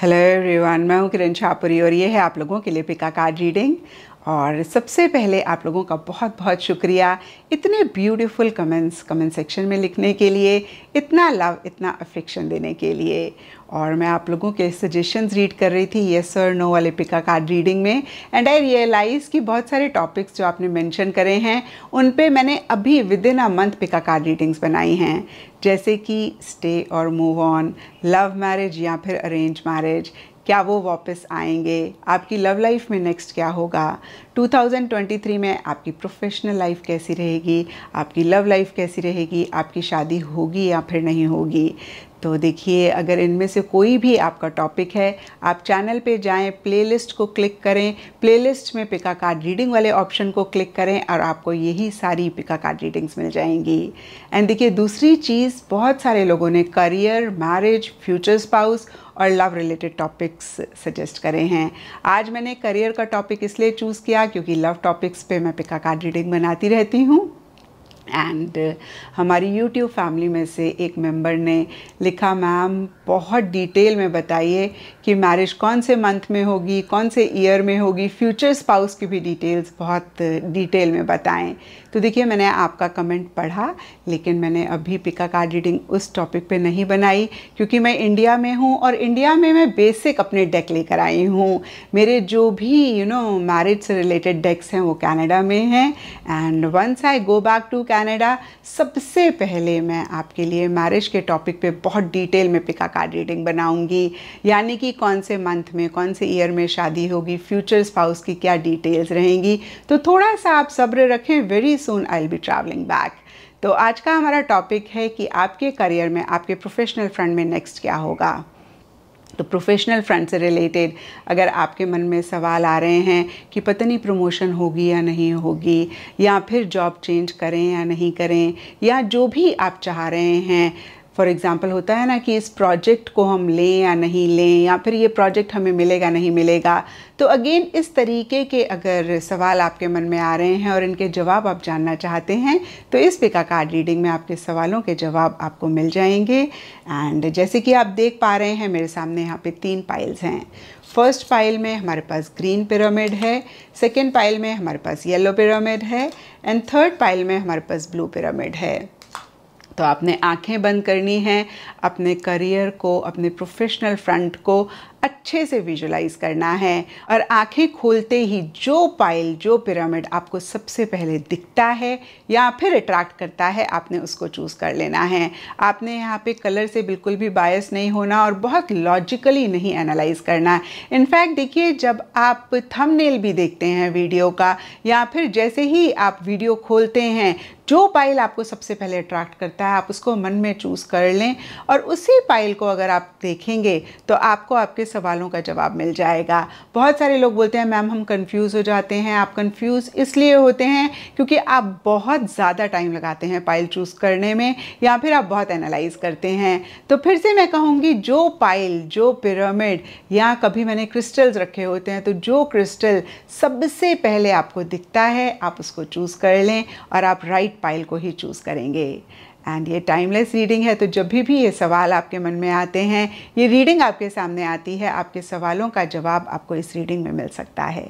hello everyone मैं हूं किरण छापुरी और ये है आप लोगों के लिए पिका कार्ड रीडिंग और सबसे पहले आप लोगों का बहुत बहुत शुक्रिया इतने ब्यूटीफुल कमेंट्स कमेंट सेक्शन में लिखने के लिए इतना लव इतना अफेक्शन देने के लिए और मैं आप लोगों के सजेशंस रीड कर रही थी येस और नो वाले पिका कार्ड रीडिंग में एंड आई रियलाइज़ कि बहुत सारे टॉपिक्स जो आपने मेंशन करे हैं उन पे मैंने अभी within a month pick a card readings बनाई हैं जैसे कि स्टे और मूव ऑन लव मैरिज या फिर अरेंज मैरिज क्या वो वापस आएंगे आपकी लव लाइफ में नेक्स्ट क्या होगा 2023 में आपकी प्रोफेशनल लाइफ कैसी रहेगी आपकी लव लाइफ कैसी रहेगी आपकी शादी होगी या फिर नहीं होगी तो देखिए अगर इनमें से कोई भी आपका टॉपिक है आप चैनल पे जाएं प्लेलिस्ट को क्लिक करें प्लेलिस्ट में पिका कार्ड रीडिंग वाले ऑप्शन को क्लिक करें और आपको यही सारी पिका कार्ड रीडिंग्स मिल जाएंगी एंड देखिए दूसरी चीज़ बहुत सारे लोगों ने करियर मैरिज फ्यूचर स्पाउस और लव रिलेटेड टॉपिक्स सजेस्ट करे हैं आज मैंने करियर का टॉपिक इसलिए चूज़ किया क्योंकि लव टॉपिक्स पे मैं पिका कार्ड रीडिंग बनाती रहती हूँ एंड uh, हमारी यूट्यूब फैमिली में से एक मेंबर ने लिखा मैम बहुत डिटेल में बताइए कि मैरिज कौन से मंथ में होगी कौन से ईयर में होगी फ्यूचर स्पाउस की भी डिटेल्स बहुत डिटेल uh, में बताएं तो देखिए मैंने आपका कमेंट पढ़ा लेकिन मैंने अभी पिका कार्ड रीडिंग उस टॉपिक पे नहीं बनाई क्योंकि मैं इंडिया में हूँ और इंडिया में मैं बेसिक अपने डेक लेकर आई हूँ मेरे जो भी यू नो मैरिज से रिलेटेड डेक्स हैं वो कैनेडा में हैं and once I go back to can Canada सबसे पहले मैं आपके लिए मैरिज के टॉपिक पे बहुत डिटेल में पिका कार्ड रीडिंग बनाऊंगी यानी कि कौन से मंथ में कौन से ईयर में शादी होगी फ्यूचर स्पाउस की क्या डिटेल्स रहेंगी तो थोड़ा सा आप सब्र रखें very soon I will be travelling back तो आज का हमारा टॉपिक है कि आपके करियर में आपके प्रोफेशनल फ्रंट में नेक्स्ट क्या होगा तो प्रोफेशनल फ्रंट से रिलेटेड अगर आपके मन में सवाल आ रहे हैं कि पता नहीं प्रमोशन होगी या नहीं होगी या फिर जॉब चेंज करें या नहीं करें या जो भी आप चाह रहे हैं फॉर एग्ज़ाम्पल होता है ना कि इस प्रोजेक्ट को हम लें या नहीं लें या फिर ये प्रोजेक्ट हमें मिलेगा नहीं मिलेगा तो अगेन इस तरीके के अगर सवाल आपके मन में आ रहे हैं और इनके जवाब आप जानना चाहते हैं तो इस पिका कार्ड रीडिंग में आपके सवालों के जवाब आपको मिल जाएंगे एंड जैसे कि आप देख पा रहे हैं मेरे सामने यहाँ पे तीन पाइल्स हैं फर्स्ट पाइल में हमारे पास ग्रीन पिरामिड है सेकेंड पाइल में हमारे पास येलो पिरामिड है एंड थर्ड पाइल में हमारे पास ब्लू पिरामिड है तो आपने आंखें बंद करनी हैं अपने करियर को अपने प्रोफेशनल फ्रंट को अच्छे से विजुलाइज करना है और आंखें खोलते ही जो पाइल जो पिरामिड आपको सबसे पहले दिखता है या फिर अट्रैक्ट करता है आपने उसको चूज़ कर लेना है आपने यहाँ पे कलर से बिल्कुल भी बायस नहीं होना और बहुत लॉजिकली नहीं एनालाइज करना इनफैक्ट देखिए जब आप थंबनेल भी देखते हैं वीडियो का या फिर जैसे ही आप वीडियो खोलते हैं जो पाइल आपको सबसे पहले अट्रैक्ट करता है आप उसको मन में चूज़ कर लें और उसी पाइल को अगर आप देखेंगे तो आपको आपके सवालों का जवाब मिल जाएगा बहुत सारे लोग बोलते हैं मैम हम कंफ्यूज हो जाते हैं आप कंफ्यूज इसलिए होते हैं क्योंकि आप बहुत ज़्यादा टाइम लगाते हैं पाइल चूज़ करने में या फिर आप बहुत एनालाइज करते हैं तो फिर से मैं कहूँगी जो पाइल जो पिरामिड या कभी मैंने क्रिस्टल्स रखे होते हैं तो जो क्रिस्टल सबसे पहले आपको दिखता है आप उसको चूज़ कर लें और आप राइट पाइल को ही चूज़ करेंगे एंड ये टाइमलेस रीडिंग है तो जब भी भी ये सवाल आपके मन में आते हैं ये रीडिंग आपके सामने आती है आपके सवालों का जवाब आपको इस रीडिंग में मिल सकता है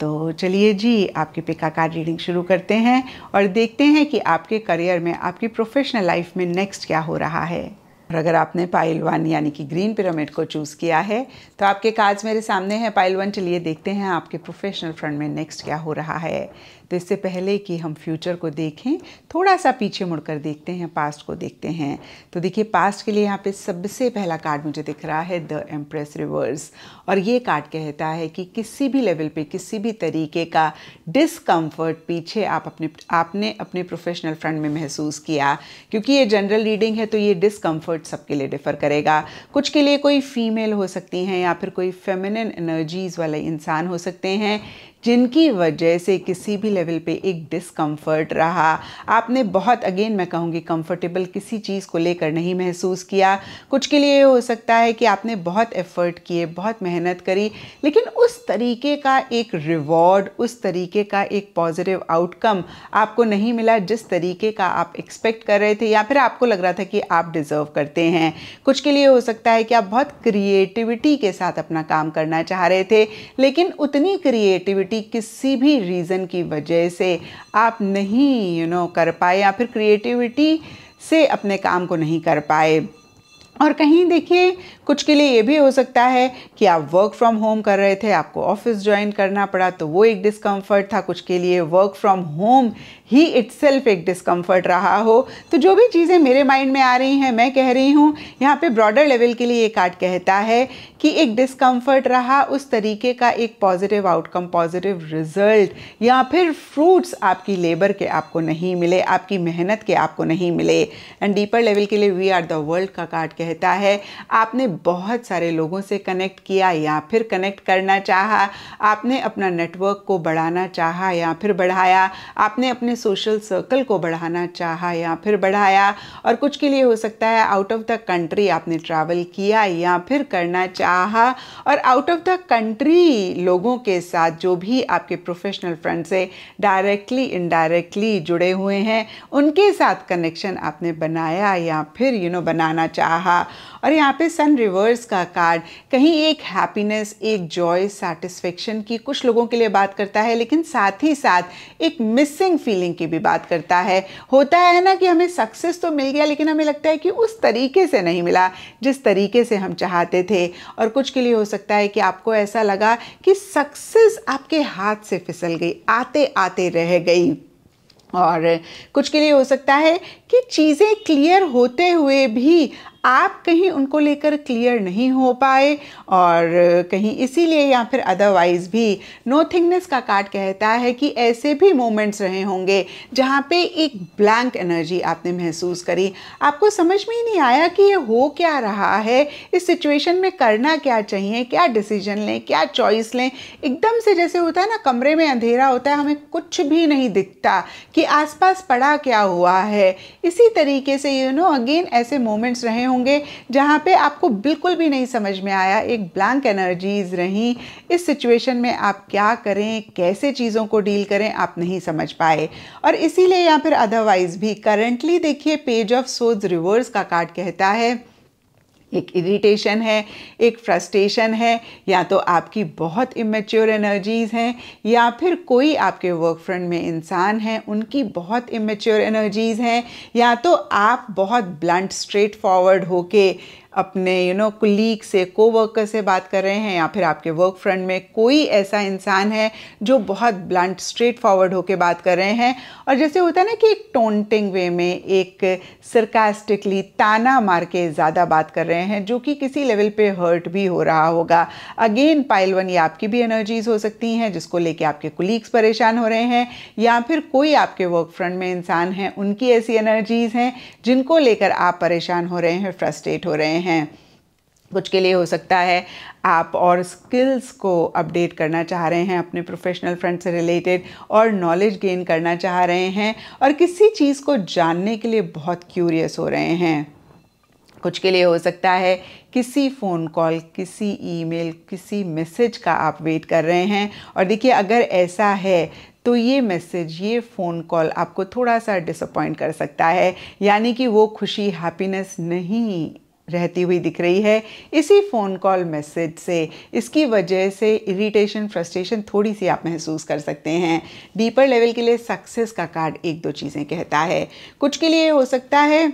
तो चलिए जी आपके पिका कार्ड रीडिंग शुरू करते हैं और देखते हैं कि आपके करियर में आपकी प्रोफेशनल लाइफ में नेक्स्ट क्या हो रहा है और अगर आपने पाइल वन यानी कि ग्रीन पिरामिड को चूज़ किया है तो आपके कार्ड्स मेरे सामने हैं पाइल वन चलिए देखते हैं आपके प्रोफेशनल फ्रंट में नेक्स्ट क्या हो रहा है तो इससे पहले कि हम फ्यूचर को देखें थोड़ा सा पीछे मुड़कर देखते हैं पास्ट को देखते हैं तो देखिए पास्ट के लिए यहाँ पे सबसे पहला कार्ड मुझे दिख रहा है द एम्प्रेस रिवर्स और ये कार्ड कहता है कि किसी भी लेवल पे किसी भी तरीके का डिसकम्फर्ट पीछे आप अपने आपने अपने प्रोफेशनल फ्रंट में महसूस किया क्योंकि ये जनरल रीडिंग है तो ये डिसकम्फर्ट सबके लिए डिफर करेगा कुछ के लिए कोई फीमेल हो सकती हैं या फिर कोई फेमिनन एनर्जीज़ वाले इंसान हो सकते हैं जिनकी वजह से किसी भी लेवल पे एक डिसकम्फ़र्ट रहा आपने बहुत अगेन मैं कहूँगी कंफर्टेबल किसी चीज़ को लेकर नहीं महसूस किया कुछ के लिए हो सकता है कि आपने बहुत एफ़र्ट किए बहुत मेहनत करी लेकिन उस तरीके का एक रिवॉर्ड उस तरीके का एक पॉजिटिव आउटकम आपको नहीं मिला जिस तरीके का आप एक्सपेक्ट कर रहे थे या फिर आपको लग रहा था कि आप डिज़र्व करते हैं कुछ के लिए हो सकता है कि आप बहुत क्रिएटिविटी के साथ अपना काम करना चाह रहे थे लेकिन उतनी क्रिएटिविटी क्रिएटिविटी किसी भी रीज़न की वजह से आप नहीं यू you नो know, कर पाए या फिर क्रिएटिविटी से अपने काम को नहीं कर पाए और कहीं देखिए कुछ के लिए ये भी हो सकता है कि आप वर्क फ्रॉम होम कर रहे थे आपको ऑफिस ज्वाइन करना पड़ा तो वो एक डिस्कम्फर्ट था कुछ के लिए वर्क फ्रॉम होम ही इट्स एक डिस्कम्फर्ट रहा हो तो जो भी चीज़ें मेरे माइंड में आ रही हैं मैं कह रही हूँ यहाँ पे ब्रॉडर लेवल के लिए ये कार्ड कहता है कि एक डिस्कम्फर्ट रहा उस तरीके का एक पॉजिटिव आउटकम पॉजिटिव रिजल्ट या फिर फ्रूट्स आपकी लेबर के आपको नहीं मिले आपकी मेहनत के आपको नहीं मिले एंड डीपर लेवल के लिए वी आर द वर्ल्ड का कार्ड कहता है आपने बहुत सारे लोगों से कनेक्ट किया या फिर कनेक्ट करना चाहा आपने अपना नेटवर्क को बढ़ाना चाहा या फिर बढ़ाया आपने अपने सोशल सर्कल को बढ़ाना चाहा या फिर बढ़ाया और कुछ के लिए हो सकता है आउट ऑफ द कंट्री आपने ट्रैवल किया या फिर करना चाह रहा और आउट ऑफ द कंट्री लोगों के साथ जो भी आपके प्रोफेशनल फ्रेंड से डायरेक्टली इनडायरेक्टली जुड़े हुए हैं उनके साथ कनेक्शन आपने बनाया या फिर यू you नो know, बनाना चाहा और यहाँ पे सन रिवर्स का कार्ड कहीं एक हैप्पीनेस एक जॉय सेटिस्फेक्शन की कुछ लोगों के लिए बात करता है लेकिन साथ ही साथ एक मिसिंग फीलिंग की भी बात करता है होता है ना कि हमें सक्सेस तो मिल गया लेकिन हमें लगता है कि उस तरीके से नहीं मिला जिस तरीके से हम चाहते थे और कुछ के लिए हो सकता है कि आपको ऐसा लगा कि सक्सेस आपके हाथ से फिसल गई आते आते रह गई और कुछ के लिए हो सकता है कि चीज़ें क्लियर होते हुए भी आप कहीं उनको लेकर क्लियर नहीं हो पाए और कहीं इसीलिए या फिर अदरवाइज़ भी नो थिंगनेस का कार्ड कहता है कि ऐसे भी मोमेंट्स रहे होंगे जहाँ पे एक ब्लैंक एनर्जी आपने महसूस करी आपको समझ में ही नहीं आया कि ये हो क्या रहा है इस सिचुएशन में करना क्या चाहिए क्या डिसीजन लें क्या चॉइस लें एकदम से जैसे होता है ना कमरे में अंधेरा होता है हमें कुछ भी नहीं दिखता कि आसपास पड़ा क्या हुआ है इसी तरीके से यू नो अगेन ऐसे मोमेंट्स रहे होंगे जहाँ पे आपको बिल्कुल भी नहीं समझ में आया एक ब्लैंक एनर्जीज रहीं इस सिचुएशन में आप क्या करें कैसे चीज़ों को डील करें आप नहीं समझ पाए और इसीलिए या फिर अदरवाइज़ भी करंटली देखिए पेज ऑफ सोज रिवर्स का कार्ड कहता है एक इरिटेशन है एक फ्रस्ट्रेशन है या तो आपकी बहुत इमेच्योर एनर्जीज़ हैं या फिर कोई आपके वर्क फ्रंट में इंसान हैं उनकी बहुत इमेच्योर एनर्जीज़ हैं या तो आप बहुत ब्लंट स्ट्रेट फॉरवर्ड होके अपने यू नो कुलीग से कोवर्कर से बात कर रहे हैं या फिर आपके वर्क फ्रेंड में कोई ऐसा इंसान है जो बहुत ब्लंट स्ट्रेट फॉरवर्ड होकर बात कर रहे हैं और जैसे होता है ना कि एक टोंटिंग वे में एक सरकास्टिकली ताना मार के ज़्यादा बात कर रहे हैं जो कि किसी लेवल पे हर्ट भी हो रहा होगा अगेन पाइल वन ये आपकी भी एनर्जीज हो सकती हैं जिसको लेके आपके कुलीग्स परेशान हो रहे हैं या फिर कोई आपके वर्क फ्रंट में इंसान हैं उनकी ऐसी एनर्जीज़ हैं जिनको लेकर आप परेशान हो रहे हैं फ्रस्ट्रेट हो रहे हैं हैं कुछ के लिए हो सकता है आप और स्किल्स को अपडेट करना चाह रहे हैं अपने प्रोफेशनल फ्रेंड से रिलेटेड और नॉलेज गेन करना चाह रहे हैं और किसी चीज़ को जानने के लिए बहुत क्यूरियस हो रहे हैं कुछ के लिए हो सकता है किसी फ़ोन कॉल किसी ईमेल किसी मैसेज का आप वेट कर रहे हैं और देखिए अगर ऐसा है तो ये मैसेज ये फ़ोन कॉल आपको थोड़ा सा डिसअपॉइंट कर सकता है यानी कि वो खुशी हैप्पीनेस नहीं रहती हुई दिख रही है इसी फ़ोन कॉल मैसेज से इसकी वजह से इरिटेशन फ्रस्ट्रेशन थोड़ी सी आप महसूस कर सकते हैं डीपर लेवल के लिए सक्सेस का कार्ड एक दो चीज़ें कहता है कुछ के लिए हो सकता है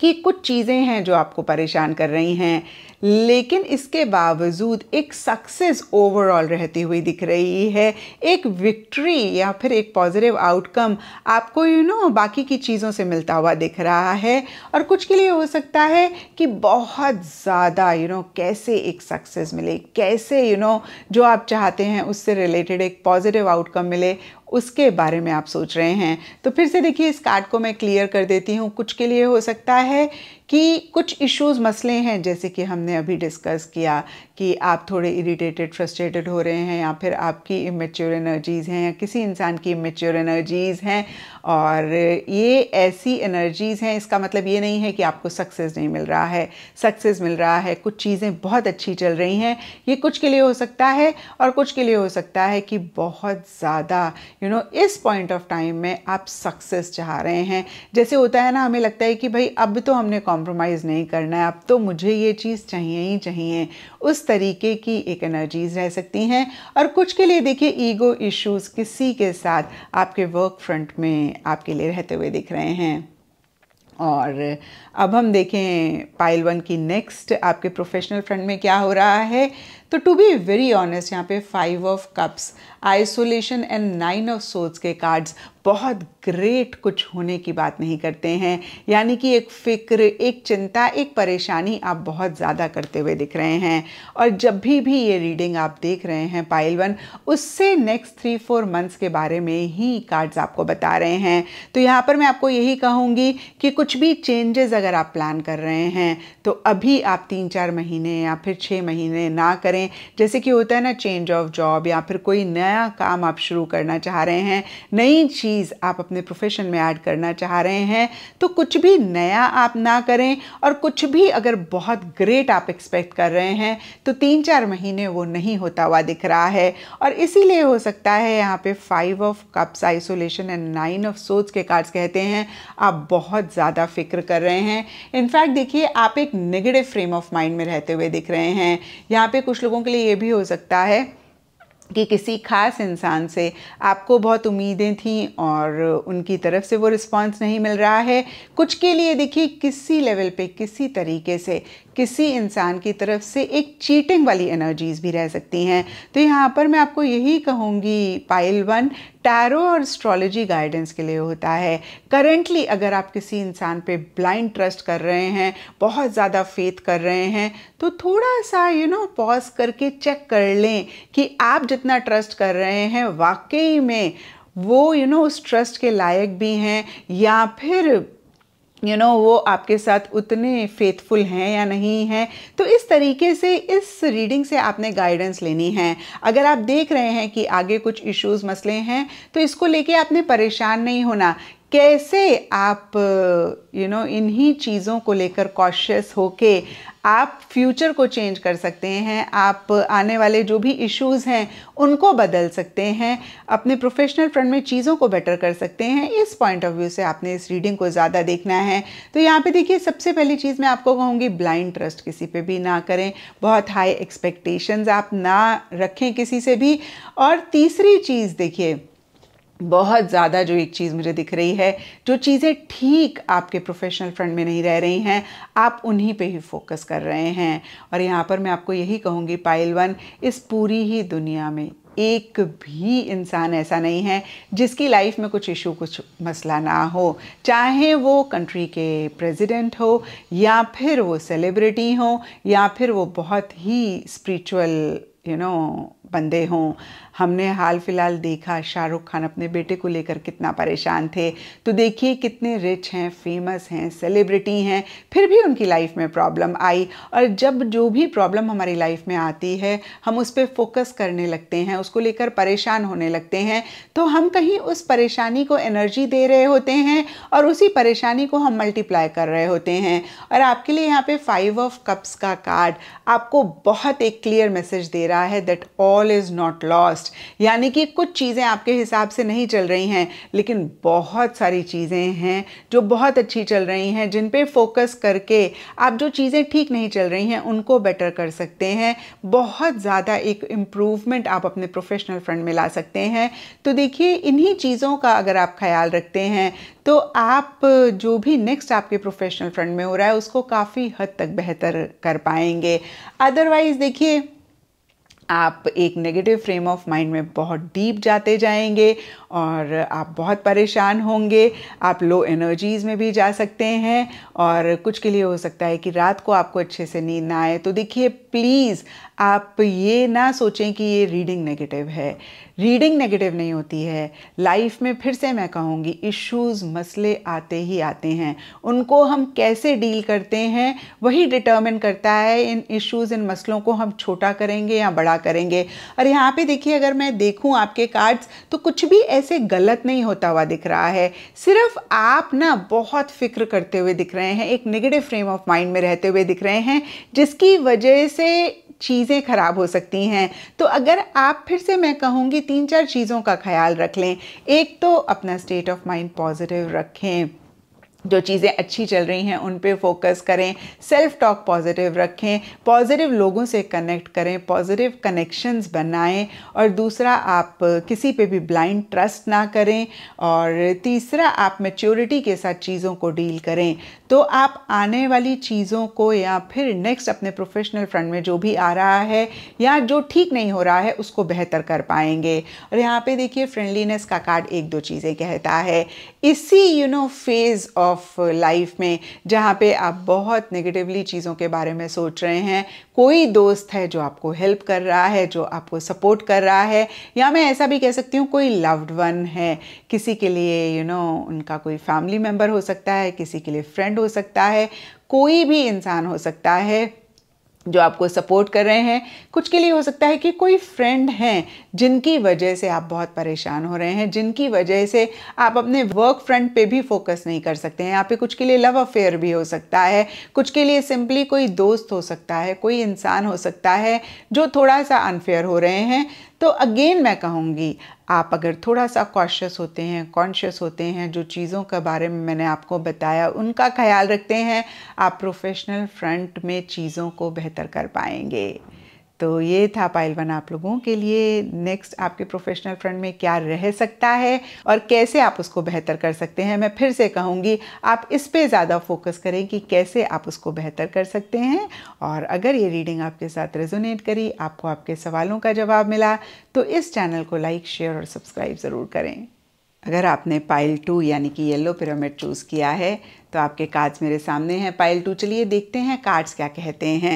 कि कुछ चीज़ें हैं जो आपको परेशान कर रही हैं लेकिन इसके बावजूद एक सक्सेस ओवरऑल रहती हुई दिख रही है एक विक्ट्री या फिर एक पॉजिटिव आउटकम आपको यू you नो know, बाकी की चीज़ों से मिलता हुआ दिख रहा है और कुछ के लिए हो सकता है कि बहुत ज़्यादा यू नो कैसे एक सक्सेस मिले कैसे यू you नो know, जो आप चाहते हैं उससे रिलेटेड एक पॉजिटिव आउटकम मिले उसके बारे में आप सोच रहे हैं तो फिर से देखिए इस कार्ड को मैं क्लियर कर देती हूँ कुछ के लिए हो सकता है कि कुछ इश्यूज मसले हैं जैसे कि हमने अभी डिस्कस किया कि आप थोड़े इरिटेटेड फ्रस्ट्रेटेड हो रहे हैं या फिर आपकी इमेच्योर एनर्जीज़ हैं या किसी इंसान की इमेच्योर एनर्जीज़ हैं और ये ऐसी एनर्जीज़ हैं इसका मतलब ये नहीं है कि आपको सक्सेस नहीं मिल रहा है सक्सेस मिल रहा है कुछ चीज़ें बहुत अच्छी चल रही हैं ये कुछ के लिए हो सकता है और कुछ के लिए हो सकता है कि बहुत ज़्यादा यू नो इस पॉइंट ऑफ टाइम में आप सक्सेस चाह रहे हैं जैसे होता है ना हमें लगता है कि भाई अब तो हमने कॉम्प्रोमाइज़ नहीं करना है अब तो मुझे ये चीज़ चाहिए ही चाहिए उस तरीके की एक एनर्जीज रह सकती हैं और कुछ के लिए देखिए ईगो इश्यूज किसी के साथ आपके वर्क फ्रंट में आपके लिए रहते हुए दिख रहे हैं और अब हम देखें पाइल वन की नेक्स्ट आपके प्रोफेशनल फ्रंट में क्या हो रहा है तो टू बी वेरी ऑनेस्ट यहाँ पे five of cups isolation and nine of souls के कार्ड्स बहुत ग्रेट कुछ होने की बात नहीं करते हैं यानी कि एक फिक्र एक चिंता एक परेशानी आप बहुत ज़्यादा करते हुए दिख रहे हैं और जब भी भी ये रीडिंग आप देख रहे हैं पाइल वन उससे नेक्स्ट थ्री फोर मंथ्स के बारे में ही कार्ड्स आपको बता रहे हैं तो यहाँ पर मैं आपको यही कहूँगी कि कुछ भी चेंजेस अगर आप प्लान कर रहे हैं तो अभी आप तीन चार महीने या फिर छः महीने ना करें करें जैसे कि होता है ना चेंज ऑफ जॉब या फिर कोई नया काम आप शुरू करना चाह रहे हैं नई चीज़ आप अपने प्रोफेशन में ऐड करना चाह रहे हैं तो कुछ भी नया आप ना करें और कुछ भी अगर बहुत ग्रेट आप एक्सपेक्ट कर रहे हैं तो तीन चार महीने वो नहीं होता हुआ दिख रहा है और इसीलिए हो सकता है यहाँ पे five of cups isolation and nine of सोच के कार्ड्स कहते हैं आप बहुत ज़्यादा फिक्र कर रहे हैं इनफैक्ट देखिए आप एक नेगेटिव फ्रेम ऑफ माइंड में रहते हुए दिख रहे हैं यहाँ पे कुछ लोग लोगों के लिए ये भी हो सकता है कि किसी खास इंसान से आपको बहुत उम्मीदें थीं और उनकी तरफ से वो रिस्पांस नहीं मिल रहा है कुछ के लिए देखिए किसी लेवल पे किसी तरीके से किसी इंसान की तरफ से एक चीटिंग वाली एनर्जीज़ भी रह सकती हैं तो यहाँ पर मैं आपको यही कहूँगी पाइल वन टैरो और एस्ट्रोलॉजी गाइडेंस के लिए होता है करेंटली अगर आप किसी इंसान पे ब्लाइंड ट्रस्ट कर रहे हैं बहुत ज़्यादा फेथ कर रहे हैं तो थोड़ा सा यू नो पॉज करके चेक कर लें कि आप जितना ट्रस्ट कर रहे हैं वाकई में वो यू you नो know, उस ट्रस्ट के लायक भी हैं या फिर यू you नो know, वो आपके साथ उतने फेथफुल हैं या नहीं हैं तो इस तरीके से इस रीडिंग से आपने गाइडेंस लेनी है अगर आप देख रहे हैं कि आगे कुछ इश्यूज मसले हैं तो इसको लेके आपने परेशान नहीं होना कैसे आप यू नो इन्हीं चीज़ों को लेकर कॉशियस होके आप फ्यूचर को चेंज कर सकते हैं आप आने वाले जो भी इश्यूज हैं उनको बदल सकते हैं अपने प्रोफेशनल फ्रंट में चीज़ों को बेटर कर सकते हैं इस पॉइंट ऑफ व्यू से आपने इस रीडिंग को ज़्यादा देखना है तो यहाँ पे देखिए सबसे पहली चीज़ मैं आपको कहूँगी ब्लाइंड ट्रस्ट किसी पे भी ना करें बहुत हाई एक्सपेक्टेशंस आप ना रखें किसी से भी और तीसरी चीज़ देखिए बहुत ज़्यादा जो एक चीज़ मुझे दिख रही है जो चीज़ें ठीक आपके प्रोफेशनल फ्रंट में नहीं रह रही हैं आप उन्हीं पे ही फोकस कर रहे हैं और यहाँ पर मैं आपको यही कहूँगी पाइल वन इस पूरी ही दुनिया में एक भी इंसान ऐसा नहीं है जिसकी लाइफ में कुछ इशू कुछ मसला ना हो चाहे वो कंट्री के प्रेसिडेंट हो या फिर वो सेलिब्रिटी हो या फिर वो बहुत ही स्पिरिचुअल यू नो बंदे हों हमने हाल फिलहाल देखा शाहरुख खान अपने बेटे को लेकर कितना परेशान थे तो देखिए कितने रिच हैं फेमस हैं सेलिब्रिटी हैं फिर भी उनकी लाइफ में प्रॉब्लम आई और जब जो भी प्रॉब्लम हमारी लाइफ में आती है हम उस पर फोकस करने लगते हैं उसको लेकर परेशान होने लगते हैं तो हम कहीं उस परेशानी को एनर्जी दे रहे होते हैं और उसी परेशानी को हम मल्टीप्लाई कर रहे होते हैं और आपके लिए यहाँ पे फाइव ऑफ कप्स का कार्ड आपको बहुत एक क्लियर मैसेज दे रहा है that all all is not lost यानी कि कुछ चीज़ें आपके हिसाब से नहीं चल रही हैं लेकिन बहुत सारी चीज़ें हैं जो बहुत अच्छी चल रही हैं जिन पे फोकस करके आप जो चीज़ें ठीक नहीं चल रही हैं उनको बेटर कर सकते हैं बहुत ज़्यादा एक इम्प्रूवमेंट आप अपने प्रोफेशनल फ्रंट में ला सकते हैं तो देखिए इन्हीं चीज़ों का अगर आप ख्याल रखते हैं तो आप जो भी नेक्स्ट आपके प्रोफेशनल फ्रंट में हो रहा है उसको काफ़ी हद तक बेहतर कर पाएंगे अदरवाइज़ देखिए आप एक नेगेटिव फ्रेम ऑफ माइंड में बहुत डीप जाते जाएंगे और आप बहुत परेशान होंगे आप लो एनर्जीज़ में भी जा सकते हैं और कुछ के लिए हो सकता है कि रात को आपको अच्छे से नींद ना आए तो देखिए प्लीज़ आप ये ना सोचें कि ये रीडिंग नेगेटिव है रीडिंग नेगेटिव नहीं होती है लाइफ में फिर से मैं कहूँगी इश्यूज मसले आते ही आते हैं उनको हम कैसे डील करते हैं वही डिटर्मिन करता है इन इश्यूज़ इन मसलों को हम छोटा करेंगे या बड़ा करेंगे और यहाँ पे देखिए अगर मैं देखूँ आपके कार्ड्स तो कुछ भी ऐसे गलत नहीं होता हुआ दिख रहा है सिर्फ आप ना बहुत फिक्र करते हुए दिख रहे हैं एक नेगेटिव फ्रेम ऑफ माइंड में रहते हुए दिख रहे हैं जिसकी वजह से चीज़ें खराब हो सकती हैं तो अगर आप फिर से मैं कहूँगी तीन चार चीज़ों का ख्याल रख लें एक तो अपना स्टेट ऑफ माइंड पॉजिटिव रखें जो चीज़ें अच्छी चल रही हैं उन पे फोकस करें सेल्फ टॉक पॉजिटिव रखें पॉजिटिव लोगों से कनेक्ट करें पॉजिटिव कनेक्शंस बनाएं और दूसरा आप किसी पे भी ब्लाइंड ट्रस्ट ना करें और तीसरा आप मेच्योरिटी के साथ चीज़ों को डील करें तो आप आने वाली चीज़ों को या फिर नेक्स्ट अपने प्रोफेशनल फ्रंट में जो भी आ रहा है या जो ठीक नहीं हो रहा है उसको बेहतर कर पाएंगे और यहाँ पर देखिए फ्रेंडलीनेस का कार्ड एक दो चीज़ें कहता है इसी you know phase of life में जहाँ पे आप बहुत नेगेटिवली चीज़ों के बारे में सोच रहे हैं कोई दोस्त है जो आपको हेल्प कर रहा है जो आपको सपोर्ट कर रहा है या मैं ऐसा भी कह सकती हूँ कोई लव्ड वन है किसी के लिए यू you नो know, उनका कोई फैमिली मेम्बर हो सकता है किसी के लिए फ्रेंड हो सकता है कोई भी इंसान हो सकता है जो आपको सपोर्ट कर रहे हैं कुछ के लिए हो सकता है कि कोई फ्रेंड हैं जिनकी वजह से आप बहुत परेशान हो रहे हैं जिनकी वजह से आप अपने वर्क फ्रंट पे भी फोकस नहीं कर सकते हैं यहाँ पे कुछ के लिए लव अफेयर भी हो सकता है कुछ के लिए सिंपली कोई दोस्त हो सकता है कोई इंसान हो सकता है जो थोड़ा सा अनफेयर हो रहे हैं तो अगेन मैं कहूँगी आप अगर थोड़ा सा कॉशियस होते हैं कॉन्शियस होते हैं जो चीज़ों के बारे में मैंने आपको बताया उनका ख्याल रखते हैं आप प्रोफेशनल फ्रंट में चीज़ों को बेहतर कर पाएंगे तो ये था पायल वन आप लोगों के लिए नेक्स्ट आपके प्रोफेशनल फ्रंट में क्या रह सकता है और कैसे आप उसको बेहतर कर सकते हैं मैं फिर से कहूँगी आप इस पर ज़्यादा फोकस करें कि कैसे आप उसको बेहतर कर सकते हैं और अगर ये रीडिंग आपके साथ रेजोनेट करी आपको आपके सवालों का जवाब मिला तो इस चैनल को लाइक शेयर और सब्सक्राइब ज़रूर करें अगर आपने पाइल टू यानी कि येलो पिरामिड चूज़ किया है तो आपके कार्ड्स मेरे सामने हैं पाइल टू चलिए देखते हैं कार्ड्स क्या कहते हैं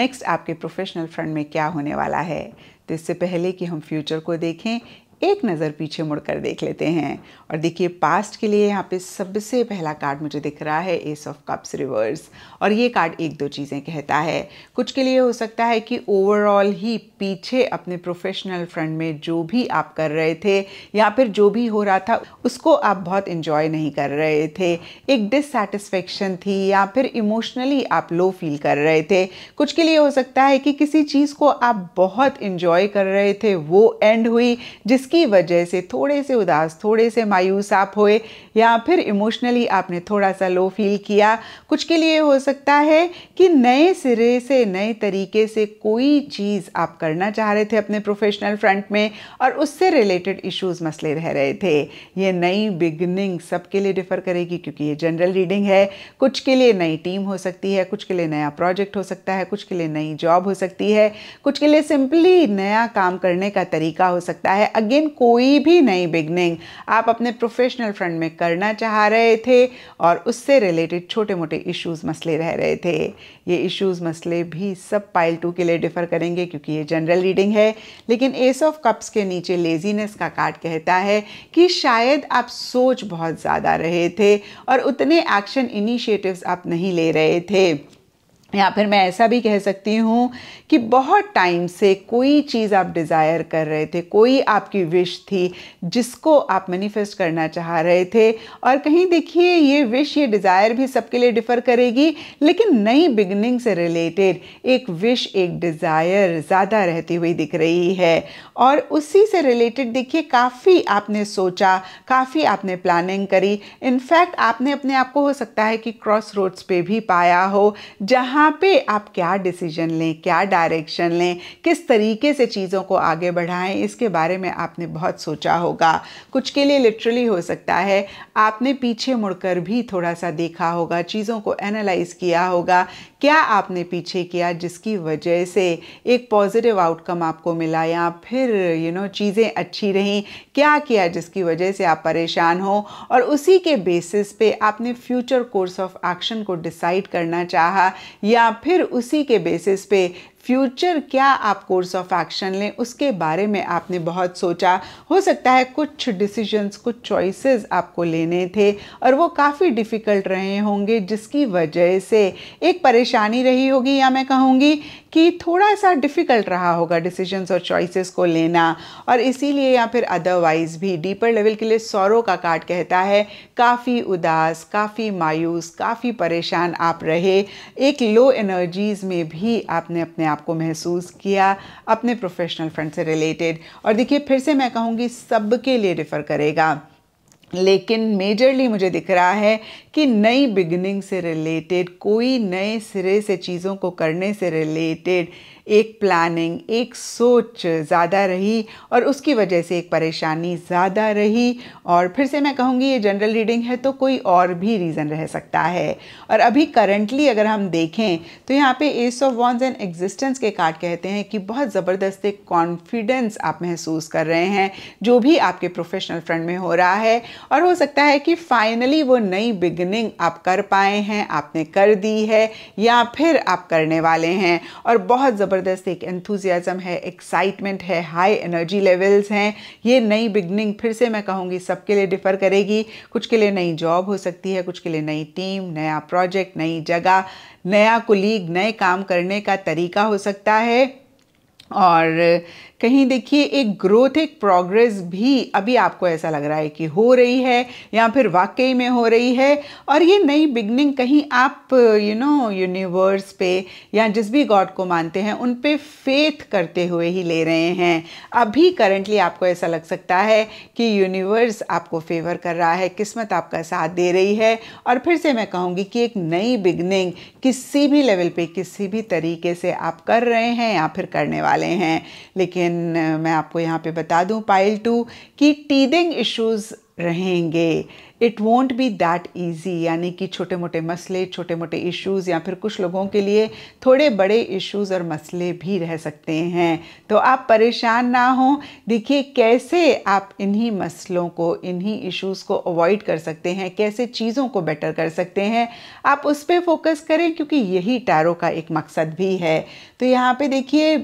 नेक्स्ट आपके प्रोफेशनल फ्रंट में क्या होने वाला है तो इससे पहले कि हम फ्यूचर को देखें एक नज़र पीछे मुड़कर देख लेते हैं और देखिए पास्ट के लिए यहाँ पे सबसे पहला कार्ड मुझे दिख रहा है एस ऑफ कप्स रिवर्स और ये कार्ड एक दो चीज़ें कहता है कुछ के लिए हो सकता है कि ओवरऑल ही पीछे अपने प्रोफेशनल फ्रंट में जो भी आप कर रहे थे या फिर जो भी हो रहा था उसको आप बहुत इंजॉय नहीं कर रहे थे एक डिससेटिस्फेक्शन थी या फिर इमोशनली आप लो फील कर रहे थे कुछ के लिए हो सकता है कि किसी चीज़ को आप बहुत इंजॉय कर रहे थे वो एंड हुई जिसके जिसकी वजह से थोड़े से उदास थोड़े से मायूस आप हुए या फिर इमोशनली आपने थोड़ा सा लो फील किया कुछ के लिए हो सकता है कि नए सिरे से नए तरीके से कोई चीज़ आप करना चाह रहे थे अपने प्रोफेशनल फ्रंट में और उससे रिलेटेड इश्यूज मसले रह रहे थे ये नई बिगनिंग सबके लिए डिफ़र करेगी क्योंकि ये जनरल रीडिंग है कुछ के लिए नई टीम हो सकती है कुछ के लिए नया प्रोजेक्ट हो सकता है कुछ के लिए नई जॉब हो सकती है कुछ के लिए सिंपली नया काम करने का तरीका हो सकता है अगेन अगेन कोई भी नई बिगनिंग आप अपने प्रोफेशनल फ्रंट में करना चाह रहे थे और उससे रिलेटेड छोटे मोटे इश्यूज मसले रह रहे थे ये इश्यूज मसले भी सब पाइल टू के लिए डिफर करेंगे क्योंकि ये जनरल रीडिंग है लेकिन एस ऑफ कप्स के नीचे लेजीनेस का कार्ड कहता है कि शायद आप सोच बहुत ज़्यादा रहे थे और उतने एक्शन इनिशिएटिव्स आप नहीं ले रहे थे या फिर मैं ऐसा भी कह सकती हूँ कि बहुत टाइम से कोई चीज़ आप डिज़ायर कर रहे थे कोई आपकी विश थी जिसको आप मैनिफेस्ट करना चाह रहे थे और कहीं देखिए ये विश ये डिज़ायर भी सबके लिए डिफ़र करेगी लेकिन नई बिगनिंग से रिलेटेड एक विश एक डिज़ायर ज़्यादा रहती हुई दिख रही है और उसी से रिलेटेड देखिए काफ़ी आपने सोचा काफ़ी आपने प्लानिंग करी इनफैक्ट आपने अपने आप को हो सकता है कि क्रॉस रोड्स पर भी पाया हो जहाँ यहाँ पे आप क्या डिसीजन लें क्या डायरेक्शन लें किस तरीके से चीज़ों को आगे बढ़ाएं इसके बारे में आपने बहुत सोचा होगा कुछ के लिए लिटरली हो सकता है आपने पीछे मुड़कर भी थोड़ा सा देखा होगा चीज़ों को एनालाइज किया होगा क्या आपने पीछे किया जिसकी वजह से एक पॉजिटिव आउटकम आपको मिला या फिर यू नो चीज़ें अच्छी रहीं क्या किया जिसकी वजह से आप परेशान हो और उसी के बेसिस पे आपने फ्यूचर कोर्स ऑफ एक्शन को डिसाइड करना चाहा या फिर उसी के बेसिस पे फ्यूचर क्या आप कोर्स ऑफ एक्शन लें उसके बारे में आपने बहुत सोचा हो सकता है कुछ डिसीजंस कुछ चॉइसेस आपको लेने थे और वो काफ़ी डिफ़िकल्ट रहे होंगे जिसकी वजह से एक परेशानी रही होगी या मैं कहूँगी कि थोड़ा सा डिफ़िकल्ट रहा होगा डिसीजंस और चॉइसेस को लेना और इसीलिए या फिर अदरवाइज़ भी डीपर लेवल के लिए सौरों का कार्ड कहता है काफ़ी उदास काफ़ी मायूस काफ़ी परेशान आप रहे एक लो एनर्जीज़ में भी आपने अपने आप को महसूस किया अपने प्रोफेशनल फ्रेंड से रिलेटेड और देखिए फिर से मैं कहूँगी सबके लिए रिफ़र करेगा लेकिन मेजरली मुझे दिख रहा है कि नई बिगनिंग से रिलेटेड कोई नए सिरे से चीज़ों को करने से रिलेटेड एक प्लानिंग एक सोच ज़्यादा रही और उसकी वजह से एक परेशानी ज़्यादा रही और फिर से मैं कहूँगी ये जनरल रीडिंग है तो कोई और भी रीज़न रह सकता है और अभी करंटली अगर हम देखें तो यहाँ पे ace of wands and existence के कार्ड कहते हैं कि बहुत ज़बरदस्त एक कॉन्फिडेंस आप महसूस कर रहे हैं जो भी आपके प्रोफेशनल फ्रंट में हो रहा है और हो सकता है कि फाइनली वो नई बिगनिंग आप कर पाए हैं आपने कर दी है या फिर आप करने वाले हैं और बहुत ज़बरदस्त ज़बरदस्त एक एंथुजियाज़म है एक्साइटमेंट है हाई एनर्जी लेवल्स हैं ये नई बिगनिंग फिर से मैं कहूँगी सबके लिए डिफ़र करेगी कुछ के लिए नई जॉब हो सकती है कुछ के लिए नई टीम नया प्रोजेक्ट नई जगह नया कुलीग नए काम करने का तरीका हो सकता है और कहीं देखिए एक ग्रोथ एक प्रोग्रेस भी अभी आपको ऐसा लग रहा है कि हो रही है या फिर वाकई में हो रही है और ये नई बिगनिंग कहीं आप यू नो यूनिवर्स पे या जिस भी गॉड को मानते हैं उन पे फेथ करते हुए ही ले रहे हैं अभी करंटली आपको ऐसा लग सकता है कि यूनिवर्स आपको फेवर कर रहा है किस्मत आपका साथ दे रही है और फिर से मैं कहूँगी कि एक नई बिगनिंग किसी भी लेवल पर किसी भी तरीके से आप कर रहे हैं या फिर करने वाले हैं लेकिन लेकिन मैं आपको यहाँ पे बता दूँ पाइल टू कि टीदिंग इश्यूज़ रहेंगे it won't be that easy यानी कि छोटे मोटे मसले छोटे मोटे इश्यूज़ या फिर कुछ लोगों के लिए थोड़े बड़े इश्यूज़ और मसले भी रह सकते हैं तो आप परेशान ना हों देखिए कैसे आप इन्हीं मसलों को इन्हीं इश्यूज़ को अवॉइड कर सकते हैं कैसे चीज़ों को बेटर कर सकते हैं आप उस पर फोकस करें क्योंकि यही टैरो का एक मकसद भी है तो यहाँ पे देखिए